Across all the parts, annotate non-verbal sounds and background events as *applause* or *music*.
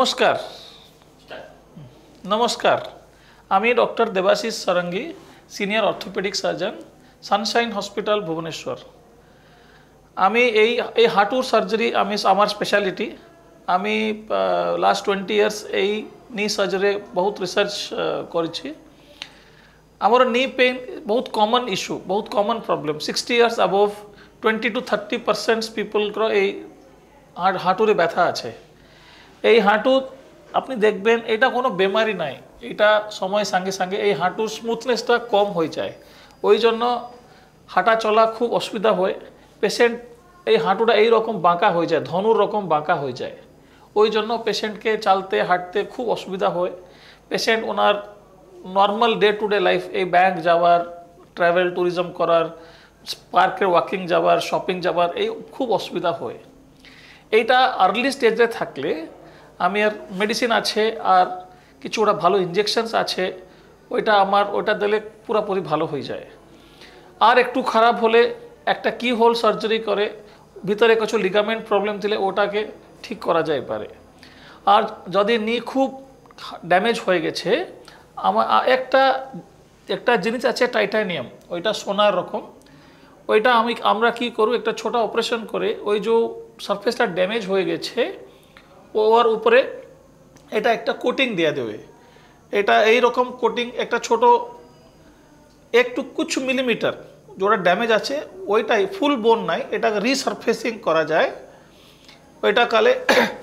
নমস্কার নমস্কার আমি doctor Debashis Sarangi senior orthopedic surgeon Sunshine hospital Bhubaneswar আমি এই এই হাঁটুর সার্জারি আমি আমার স্পেশালিটি আমি লাস্ট টোয়েন্টি ইয়ার্স এই নি সার্জারি বহুত রিসার্চ করেছি আমার নি পেইন বহুত কমন ইস্যু বহুত common problem sixty years above twenty to thirty percent পিপলর এই হাঁটুরে ব্যথা আছে এই হাঁটু আপনি দেখবেন এটা কোনো বেমারি নাই এটা সময়ের সঙ্গে সঙ্গে এই হাঁটুর স্মুথনেসটা কম হয়ে যায় ওই জন্য হাঁটা চলা খুব অসুবিধা হয় পেশেন্ট এই হাঁটুটা এই রকম বাঁকা হয়ে যায় ধনুর রকম বাঁকা হয়ে যায় ওই জন্য পেশেন্টকে চালতে হাঁটতে খুব অসুবিধা হয় পেশেন্ট ওনার normal day to day life এই ব্যাংক যাওয়ার ট্রাভেল ট্যুরিজম করার পার্কে ওয়াকিং যাওয়ার শপিং যাওয়ার এই খুব অসুবিধা হয় এইটা আর্লি স্টেজে থাকলে আমি আর মেডিসিন আছে আর কিছু ওটা ভালো ইঞ্জেকশনস আছে ওইটা আমার ওইটা দিলে পুরোপুরি ভালো হয়ে যায় আর একটু খারাপ হলে একটা কি হোল সার্জারি করে ভিতরে কিছু লিগামেন্ট প্রবলেম দিলে ওটাকে ঠিক করা যায় পারে আর যদি নি খুব ড্যামেজ হয়ে গেছে আমার একটা একটা জিনিস আছে টাইটানিয়াম ওইটা সোনার রকম ওইটা আমি আমরা কি করব একটা ছোটা অপারেশন করে ওই যে সারফেসটা ড্যামেজ হয়ে গেছে ওর উপরে এটা একটা কোটিং দেওয়া দেবে এটা এই রকম কোটিং একটা ছোট একটু কুচ মিলিমিটার যেটা ড্যামেজ আছে ওইটাই ফুল বোন নাই এটা রিসারফেসিং করা যায় ওইটা কালে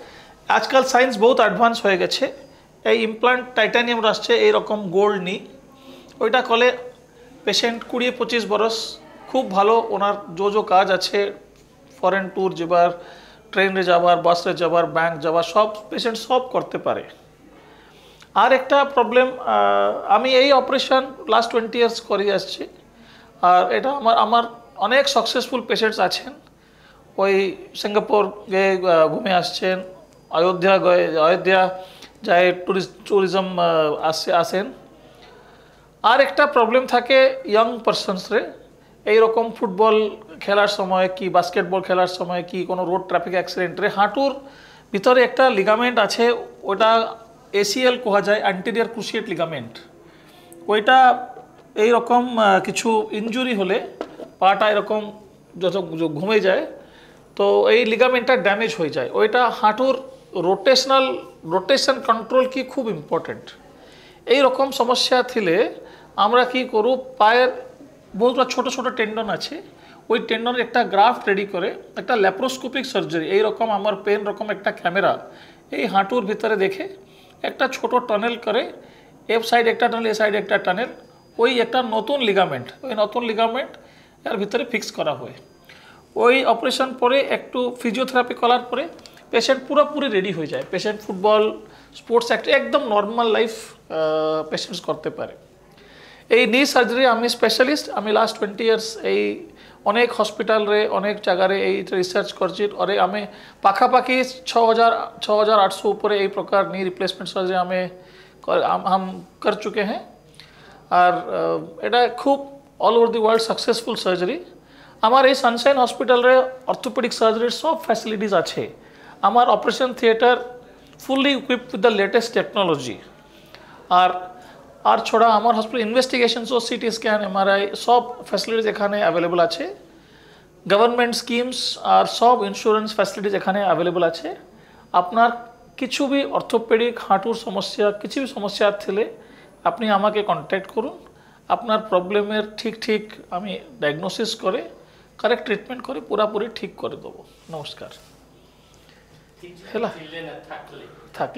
*coughs* আজকাল সায়েন্স বহুত অ্যাডভান্স হয়ে গেছে এই ইমপ্লান্ট টাইটানিয়াম আসছে এইরকম গোল্ড নি ওইটা কলে পেশেন্ট কুড়িয়ে পঁচিশ বরস খুব ভালো ওনার যো যো কাজ আছে ফরেন ট্যুর যেবার ট্রেনে যাবার বাসে যাবার ব্যাংক যাবার সব পেশেন্ট সব করতে পারে আর একটা প্রবলেম আমি এই অপারেশন লাস্ট টোয়েন্টি ইয়ার্স করে আসছি আর এটা আমার আমার অনেক সাকসেসফুল পেশেন্টস আছেন ওই সিঙ্গাপুর গিয়ে ঘুমে আসছেন অযোধ্যা গয়ে অযোধ্যা যায় ট্যুরিস্ট ট্যুরিজম আসে আসেন আর একটা প্রবলেম থাকে ইয়াং পার্সনসরে এইরকম ফুটবল খেলার সময় কি বাস্কেটবল খেলার সময় কি কোনো রোড ট্রাফিক অ্যাক্সিডেন্টে হাঁটুর ভিতরে একটা লিগামেন্ট আছে ওটা এসিএল কোয়া যায় অ্যান্টেরিয়ার ক্রুশিয়েট লিগামেন্ট ওইটা এই রকম কিছু ইঞ্জুরি হলে পাটা এরকম যত ঘুমে যায় তো এই লিগামেন্টটা ড্যামেজ হয়ে যায় ওইটা হাঁটুর রোটেশনাল রোটেশন কন্ট্রোল কি খুব ইম্পর্টেন্ট এই রকম সমস্যা থিলে আমরা কি করব পায়ের বহুতগুলো ছোট ছোট টেন্ডন আছে ওই টেন্ডনের একটা গ্রাফ রেডি করে একটা ল্যাপ্রোস্কোপিক সার্জারি এই রকম আমার পেন রকম একটা ক্যামেরা এই হাঁটুর ভিতরে দেখে একটা ছোট টানেল করে এফ সাইড একটা টানেল এ সাইড একটা টানেল ওই একটা নতুন লিগামেন্ট ওই নতুন লিগামেন্ট এর ভিতরে ফিক্স করা হয় ওই অপারেশন পরে একটু ফিজিওথেরাপি করার পরে পেশেন্ট পুরোপুরি রেডি হয়ে যায় পেশেন্ট ফুটবল স্পোর্টস একটা একদম নর্মাল লাইফ পেশেন্টস করতে পারে এই নি সার্জারি আমি স্পেশালিস্ট আমি লাস্ট টোয়েন্টি ইয়ার্স এই অনেক হসপিটালে অনেক জায়গায় এই রিসার্চ করছি আর আমি পাখাপাখি ছ হাজার ছ হাজার আটশো উপরে এই প্রকার নি রিপ্লেসমেন্ট সার্জারি আমি হাম কর চুকে হ্যাঁ আর এটা খুব all over the world successful surgery আমার এই সানশাইন হসপিটালে অর্থোপেডিক সার্জারির সব ফ্যাসিলিটিস আছে আমার operation theatre fully equipped with the latest technology আর আর ছড়া আমার হসপিটাল ইনভেস্টিগেশনসও সিটি স্ক্যান এমআরআই সব ফ্যাসিলিটিস এখানে অ্যাভেলেবল আছে গভর্নমেন্ট স্কিমস আর সব ইন্স্যুরেন্স ফ্যাসিলিটিস এখানে অ্যাভেলেবল আছে আপনার কিছু বি অর্থোপেডিক হাঁটুর সমস্যা কিছু সমস্যা থেলে আপনি আমাকে কন্ট্যাক্ট করুন আপনার প্রবলেমের ঠিক ঠিক আমি ডায়াগনোসিস করে কারেক্ট ট্রিটমেন্ট করে পুরাপুরি ঠিক করে দেবো নমস্কার হ্যাঁ থাকলে